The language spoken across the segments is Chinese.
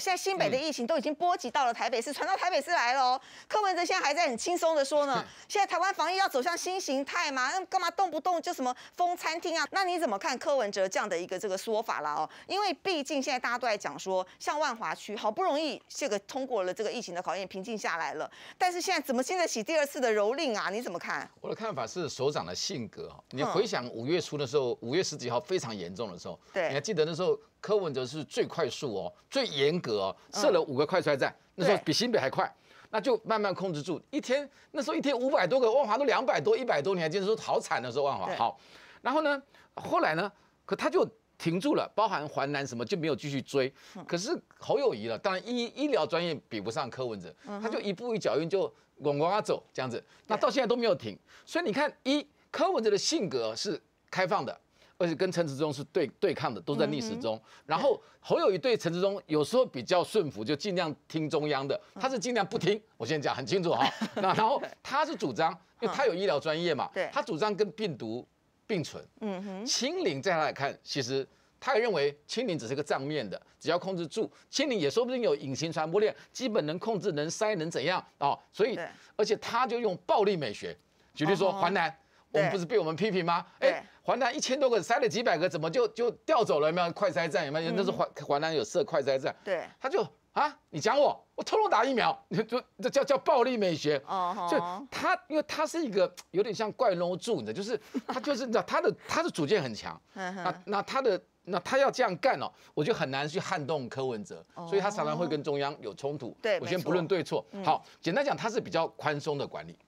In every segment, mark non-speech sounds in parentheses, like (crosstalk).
现在新北的疫情都已经波及到了台北市，传到台北市来了哦。柯文哲现在还在很轻松的说呢，现在台湾防疫要走向新形态嘛，那干嘛动不动就什么封餐厅啊？那你怎么看柯文哲这样的一个这个说法啦？哦，因为毕竟现在大家都在讲说，像万华区好不容易这个通过了这个疫情的考验，平静下来了，但是现在怎么经在起第二次的蹂躏啊？你怎么看？我的看法是，首长的性格哦，你回想五月初的时候，五月十几号非常严重的时候，对，你还记得那时候？柯文哲是最快速哦，最严格哦，设了五个快筛站，那时候比新北还快，那就慢慢控制住。一天那时候一天五百多个，万华都两百多，一百多，你还坚持说好惨的时候，万华好。然后呢，后来呢，可他就停住了，包含环南什么就没有继续追。可是侯友谊了，当然医医疗专业比不上柯文哲，他就一步一脚印就往往下走这样子，那到现在都没有停。所以你看，一柯文哲的性格是开放的。而且跟陈志忠是对对抗的，都在逆时钟。然后侯友谊对陈志忠有时候比较顺服，就尽量听中央的。他是尽量不听，我先讲很清楚哈。(laughs) 那然后他是主张，因为他有医疗专业嘛，他主张跟病毒并存。嗯哼，清零在他来看，其实他也认为清零只是个账面的，只要控制住，清零也说不定有隐形传播链，基本能控制，能筛，能怎样啊？所以，而且他就用暴力美学，举例说华南，我们不是被我们批评吗？哎。华南一千多个，塞了几百个，怎么就就调走了？有没有快筛站？有没有？那是华华南有设快筛站。对，他就啊，你讲我，我偷偷打疫苗，就这叫叫暴力美学。哦，就他，因为他是一个有点像怪龙柱的，就是他就是你知道他的他的主见很强。那那他的那他要这样干哦，我就很难去撼动柯文哲，所以他常常会跟中央有冲突。对，我先不论对错。好，简单讲，他是比较宽松的管理，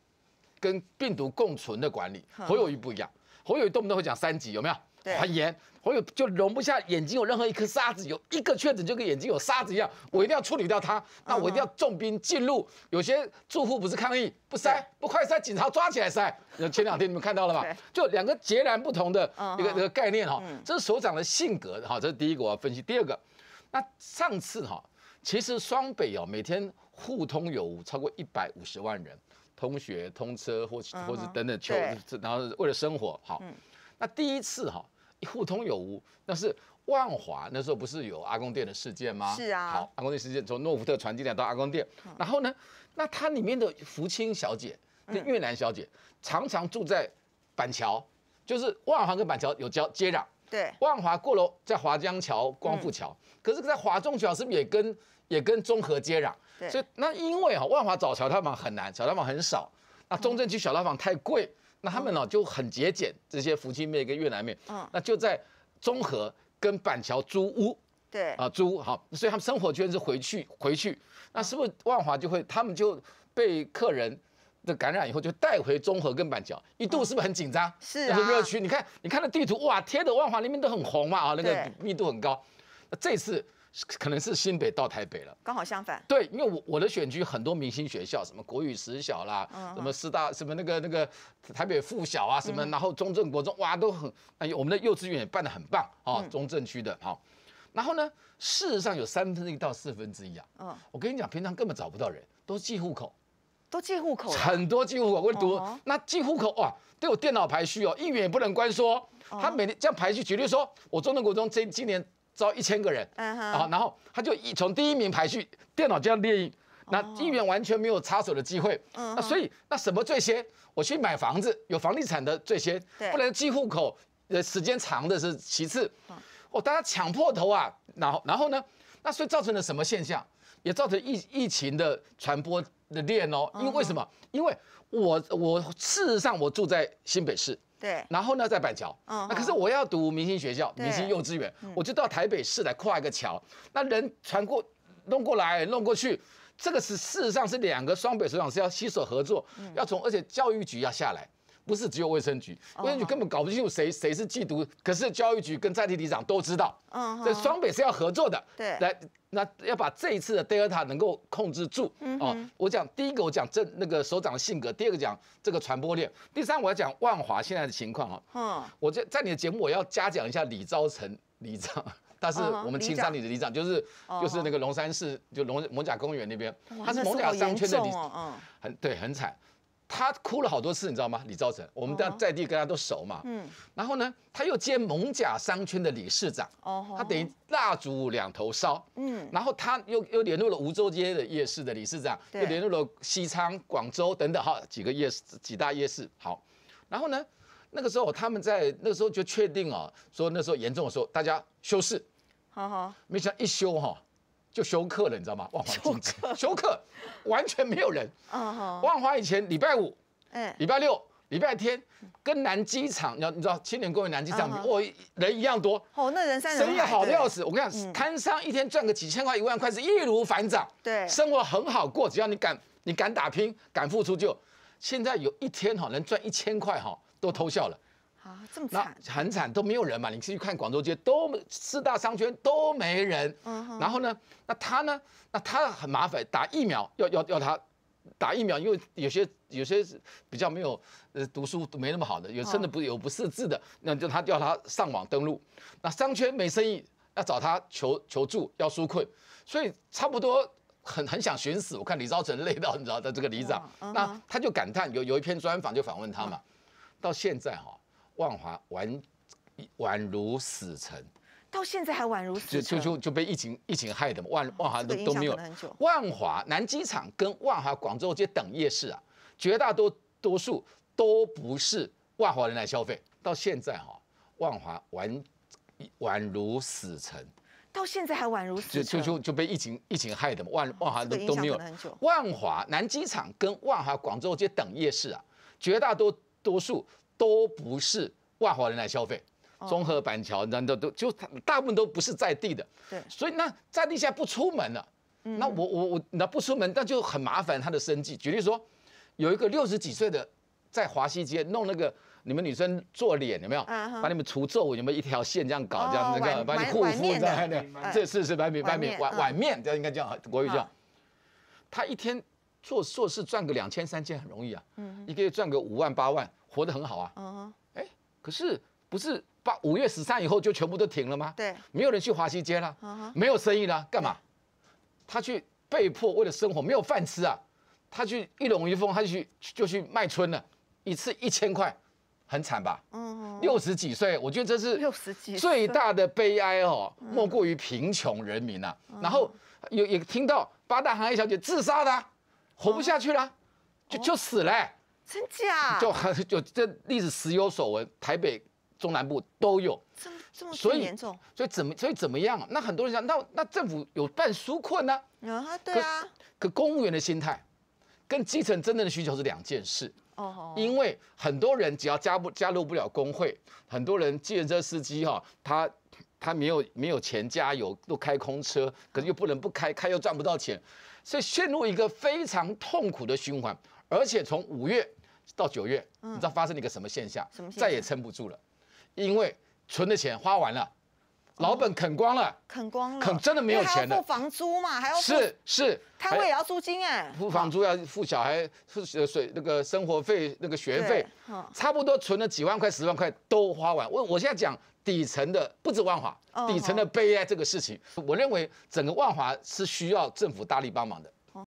跟病毒共存的管理，和友谊不一样。侯友一动不动会讲三级，有没有？很严。侯友就容不下眼睛有任何一颗沙子，有一个确诊就跟眼睛有沙子一样，我一定要处理掉他。那我一定要重兵进入。有些住户不是抗议，不塞，不快塞，警察抓起来塞。前两天你们看到了吧？就两个截然不同的一个一个概念哈。这是首长的性格哈，这是第一个我要分析。第二个，那上次哈，其实双北哦每天互通有超过一百五十万人。通学、通车，或是或是等等，求然后为了生活，好，那第一次哈互通有无，那是万华那时候不是有阿公店的事件吗？是啊，好阿公店事件从诺福特传进来到阿公店，然后呢，那它里面的福清小姐、跟越南小姐常常住在板桥，就是万华跟板桥有交接壤。对，万华过了在华江桥、光复桥，可是，在华中桥是不是也跟也跟中和接壤？所以那因为哈万华早小他房很难，小套房很少。那中正区小套房太贵，那他们呢就很节俭，这些福清面跟越南面，嗯，那就在中和跟板桥租屋，对，啊租屋所以他们生活圈是回去回去。那是不是万华就会他们就被客人？这感染以后就带回中和跟板桥，一度是不是很紧张？是。啊，热区，你看，你看那地图，哇，贴的万华那边都很红嘛，啊，那个密度很高。那这次可能是新北到台北了，刚好相反。对，因为我我的选区很多明星学校，什么国语十小啦，嗯，什么师大，什么那个那个台北附小啊，什么，然后中正国中，哇，都很，哎，我们的幼稚园也办得很棒啊，中正区的，好。然后呢，事实上有三分之一到四分之一啊，嗯，我跟你讲，平常根本找不到人，都记户口。都寄户口，很多寄户口，会多。那寄户口哇，都我电脑排序哦，议员也不能关说。他每天这样排序，举例说，我中正国中这今年招一千个人，啊，然后他就一从第一名排序，电脑这样列印，那议员完全没有插手的机会。那所以那什么最先？我去买房子，有房地产的最先，不能寄户口，呃，时间长的是其次。哦，大家抢破头啊，然后然后呢？那所以造成了什么现象？也造成疫疫情的传播的链哦。因为为什么？因为我我事实上我住在新北市，对。然后呢，在板桥。那可是我要读明星学校，明星幼稚园，我就到台北市来跨一个桥。那人传过弄过来弄过去，这个是事实上是两个双北首长是要携手合作，要从而且教育局要下来。不是只有卫生局，卫生局根本搞不清楚谁谁是缉毒，可是教育局跟在地里长都知道，这双北是要合作的。对，来，那要把这一次的 Delta 能够控制住。哦，我讲第一个，我讲这那个首长的性格；第二个讲这个传播链；第三，我要讲万华现在的情况啊。嗯，我就在你的节目，我要嘉奖一下李昭成李长，但 (laughs) 是我们青山里的里长就是就是那个龙山市，就龙蒙甲公园那边，他是蒙甲商圈的里很对，很惨。他哭了好多次，你知道吗？李兆成，我们在在地，跟他都熟嘛。嗯。然后呢，他又接蒙甲商圈的理事长，哦，他等于蜡烛两头烧。嗯。然后他又又联络了梧州街的夜市的理事长，又联络了西昌、广州等等哈几个夜市几大夜市。好，然后呢，那个时候他们在那个时候就确定哦，说那时候严重的时候大家休市。好好。没想到一休哈。就休克了，你知道吗？万华休克，休克，完全没有人。(laughs) 万华以前礼拜五、礼拜六、礼拜天跟南机场，你知道，你知道青年公园南机场，哦，人一样多。哦，那人山人。生意好的要死，我跟你讲，摊商一天赚个几千块、一万块是易如反掌。对，生活很好过，只要你敢，你敢打拼，敢付出，就现在有一天哈能赚一千块哈，都偷笑了。啊，这么惨，很惨，都没有人嘛。你去看广州街，都四大商圈都没人。嗯。然后呢，那他呢，那他很麻烦，打疫苗要要要他打疫苗，因为有些有些比较没有呃读书没那么好的，有真的不有不识字的，那就他要他上网登录。那商圈没生意，要找他求求助，要纾困，所以差不多很很想寻死。我看李兆成 (laughs) 累到，你知道他这个里长，那他就感叹，有有一篇专访就访问他嘛，到现在哈。万华完宛如死城，到现在还宛如死城，就就就被疫情疫情害的嘛。万万华都都没有。万华南机场跟万华广州街等夜市啊，绝大多数都不是万华人来消费。到现在哈，万华完宛如死城，到现在还宛如死城，就就就被疫情疫情害的嘛。万万华都都没有。万华南机场跟万华广州街等夜市啊，绝大多数。都不是外华人来消费，中和板桥那都都就大部分都不是在地的，对，所以那在地下不出门了，那我我我那不出门，那就很麻烦他的生计。举例说，有一个六十几岁的在华西街弄那个你们女生做脸有没有？把你们除皱有没有一条线这样搞这样那个，把你护肤这样，这四十白米白米碗 (laughs) 碗面，这应该叫国语叫，他一天做做事赚个两千三千很容易啊，一个月赚个五万八万。活得很好啊，嗯，哎，可是不是八五月十三以后就全部都停了吗？对，没有人去华西街了，没有生意了，干嘛？他去被迫为了生活没有饭吃啊，他去一龙一凤，他就去就去卖春了，一次一千块，很惨吧？嗯，六十几岁，我觉得这是六十几最大的悲哀哦，莫过于贫穷人民啊，然后有也听到八大行业小姐自杀的，活不下去了，就就死了。真假就还就这例子，时有所闻，台北、中南部都有，这么这么严重，所以怎么所以怎么样？那很多人讲，那那政府有办纾困呢？啊，对啊，可公务员的心态，跟基层真正的需求是两件事。哦，因为很多人只要加不加入不了工会，很多人借程车司机哈，他他没有没有钱加油，都开空车，可是又不能不开，开又赚不到钱，所以陷入一个非常痛苦的循环。而且从五月到九月，你知道发生了一个什么现象？再也撑不住了，因为存的钱花完了，老本啃光了，啃光了，啃真的没有钱了。付房租嘛，还要是是，摊位也要租金哎。付房租要付小孩付水那个生活费那个学费，差不多存了几万块、十万块都花完。我我现在讲底层的不止万华，底层的悲哀这个事情，我认为整个万华是需要政府大力帮忙的。